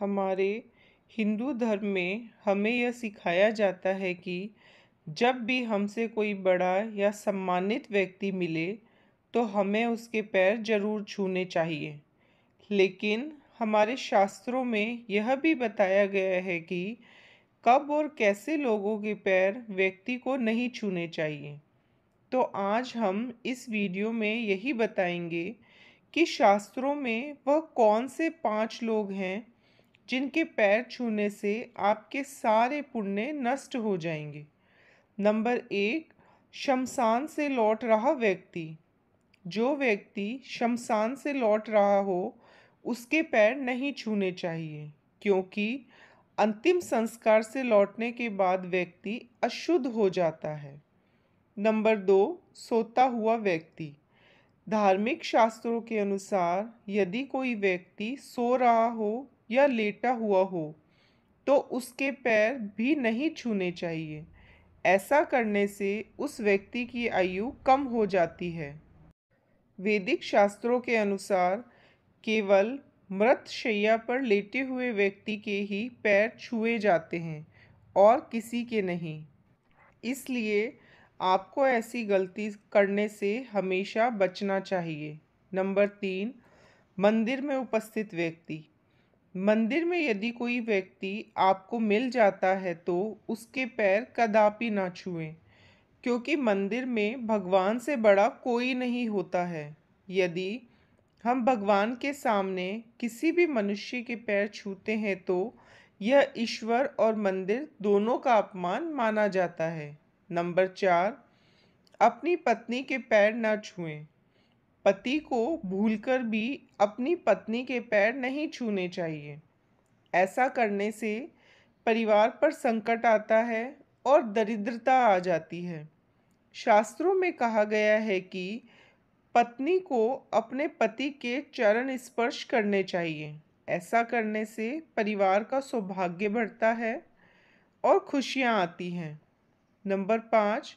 हमारे हिंदू धर्म में हमें यह सिखाया जाता है कि जब भी हमसे कोई बड़ा या सम्मानित व्यक्ति मिले तो हमें उसके पैर जरूर छूने चाहिए लेकिन हमारे शास्त्रों में यह भी बताया गया है कि कब और कैसे लोगों के पैर व्यक्ति को नहीं छूने चाहिए तो आज हम इस वीडियो में यही बताएंगे कि शास्त्रों में वह कौन से पांच लोग हैं जिनके पैर छूने से आपके सारे पुण्य नष्ट हो जाएंगे नंबर एक शमशान से लौट रहा व्यक्ति जो व्यक्ति शमशान से लौट रहा हो उसके पैर नहीं छूने चाहिए क्योंकि अंतिम संस्कार से लौटने के बाद व्यक्ति अशुद्ध हो जाता है नंबर दो सोता हुआ व्यक्ति धार्मिक शास्त्रों के अनुसार यदि कोई व्यक्ति सो रहा हो या लेटा हुआ हो तो उसके पैर भी नहीं छूने चाहिए ऐसा करने से उस व्यक्ति की आयु कम हो जाती है वैदिक शास्त्रों के अनुसार केवल मृत शैया पर लेटे हुए व्यक्ति के ही पैर छुए जाते हैं और किसी के नहीं इसलिए आपको ऐसी गलती करने से हमेशा बचना चाहिए नंबर तीन मंदिर में उपस्थित व्यक्ति मंदिर में यदि कोई व्यक्ति आपको मिल जाता है तो उसके पैर कदापि ना छुएं क्योंकि मंदिर में भगवान से बड़ा कोई नहीं होता है यदि हम भगवान के सामने किसी भी मनुष्य के पैर छूते हैं तो यह ईश्वर और मंदिर दोनों का अपमान माना जाता है नंबर चार अपनी पत्नी के पैर ना छुएं पति को भूलकर भी अपनी पत्नी के पैर नहीं छूने चाहिए ऐसा करने से परिवार पर संकट आता है और दरिद्रता आ जाती है शास्त्रों में कहा गया है कि पत्नी को अपने पति के चरण स्पर्श करने चाहिए ऐसा करने से परिवार का सौभाग्य बढ़ता है और खुशियाँ आती हैं नंबर पाँच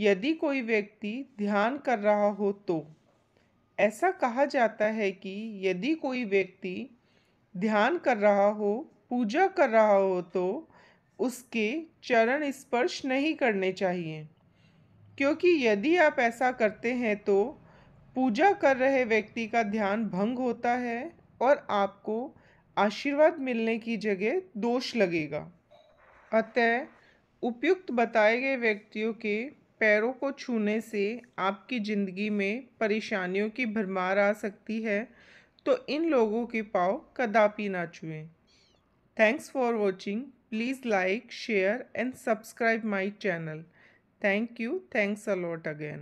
यदि कोई व्यक्ति ध्यान कर रहा हो तो ऐसा कहा जाता है कि यदि कोई व्यक्ति ध्यान कर रहा हो पूजा कर रहा हो तो उसके चरण स्पर्श नहीं करने चाहिए क्योंकि यदि आप ऐसा करते हैं तो पूजा कर रहे व्यक्ति का ध्यान भंग होता है और आपको आशीर्वाद मिलने की जगह दोष लगेगा अतः उपयुक्त बताए गए व्यक्तियों के पैरों को छूने से आपकी ज़िंदगी में परेशानियों की भरमार आ सकती है तो इन लोगों के पाँव कदापि ना छुएं thanks for watching please like share and subscribe my channel thank you thanks a lot again